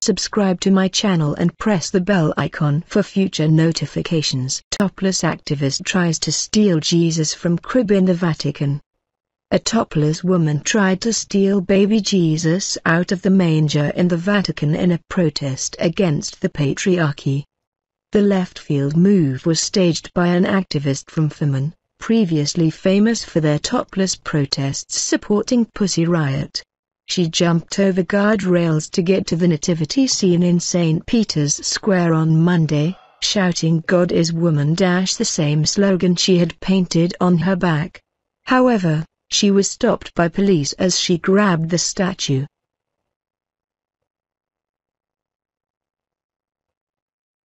Subscribe to my channel and press the bell icon for future notifications. Topless activist tries to steal Jesus from crib in the Vatican. A topless woman tried to steal baby Jesus out of the manger in the Vatican in a protest against the patriarchy. The left field move was staged by an activist from Femen, previously famous for their topless protests supporting Pussy Riot. She jumped over guardrails to get to the nativity scene in St. Peter's Square on Monday, shouting God is woman dash the same slogan she had painted on her back. However, she was stopped by police as she grabbed the statue.